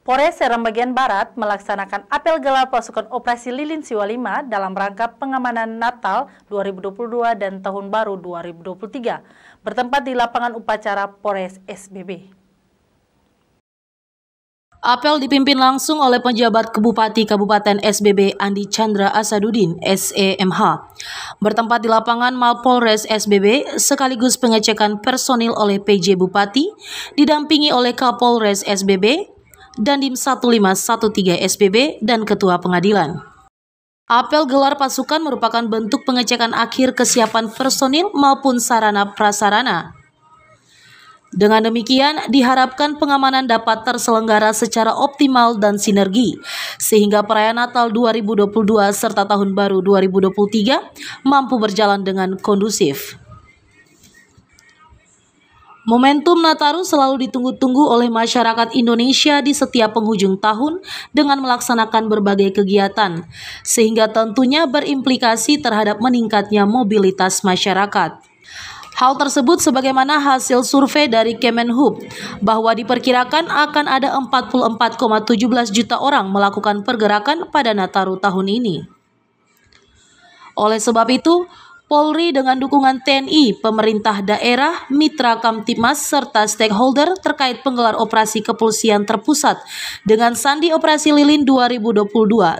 Polres Serang bagian Barat melaksanakan apel gelar pasukan operasi Lilin Siwa dalam rangka pengamanan Natal 2022 dan Tahun Baru 2023 bertempat di lapangan upacara Polres SBB. Apel dipimpin langsung oleh penjabat Kebupati Kabupaten SBB Andi Chandra Asadudin, SEMH. Bertempat di lapangan Polres SBB sekaligus pengecekan personil oleh PJ Bupati, didampingi oleh Kapolres SBB, Dandim 1513 SPB dan Ketua Pengadilan. Apel gelar pasukan merupakan bentuk pengecekan akhir kesiapan personil maupun sarana prasarana. Dengan demikian, diharapkan pengamanan dapat terselenggara secara optimal dan sinergi, sehingga perayaan Natal 2022 serta Tahun Baru 2023 mampu berjalan dengan kondusif. Momentum Nataru selalu ditunggu-tunggu oleh masyarakat Indonesia di setiap penghujung tahun dengan melaksanakan berbagai kegiatan, sehingga tentunya berimplikasi terhadap meningkatnya mobilitas masyarakat. Hal tersebut sebagaimana hasil survei dari Kemenhub bahwa diperkirakan akan ada 44,17 juta orang melakukan pergerakan pada Nataru tahun ini. Oleh sebab itu, Polri dengan dukungan TNI, pemerintah daerah, mitra Kamtimas, serta stakeholder terkait penggelar operasi kepolisian terpusat dengan Sandi Operasi Lilin 2022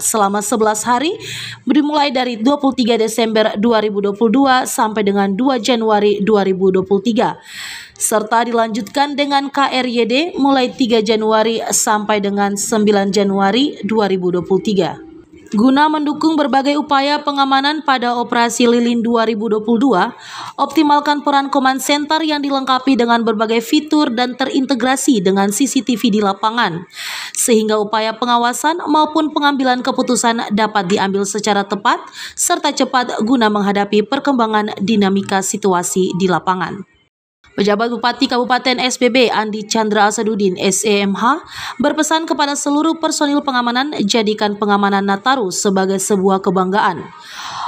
selama 11 hari dimulai dari 23 Desember 2022 sampai dengan 2 Januari 2023 serta dilanjutkan dengan KRYD mulai 3 Januari sampai dengan 9 Januari 2023. Guna mendukung berbagai upaya pengamanan pada operasi Lilin 2022, optimalkan peran command center yang dilengkapi dengan berbagai fitur dan terintegrasi dengan CCTV di lapangan, sehingga upaya pengawasan maupun pengambilan keputusan dapat diambil secara tepat serta cepat guna menghadapi perkembangan dinamika situasi di lapangan. Pejabat Bupati Kabupaten SBB Andi Chandra Asadudin SEMH berpesan kepada seluruh personil pengamanan jadikan pengamanan Nataru sebagai sebuah kebanggaan.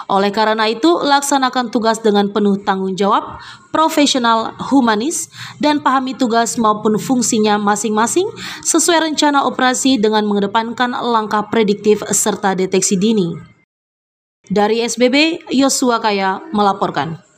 Oleh karena itu, laksanakan tugas dengan penuh tanggung jawab, profesional, humanis, dan pahami tugas maupun fungsinya masing-masing sesuai rencana operasi dengan mengedepankan langkah prediktif serta deteksi dini. Dari SBB, Yosua Kaya melaporkan.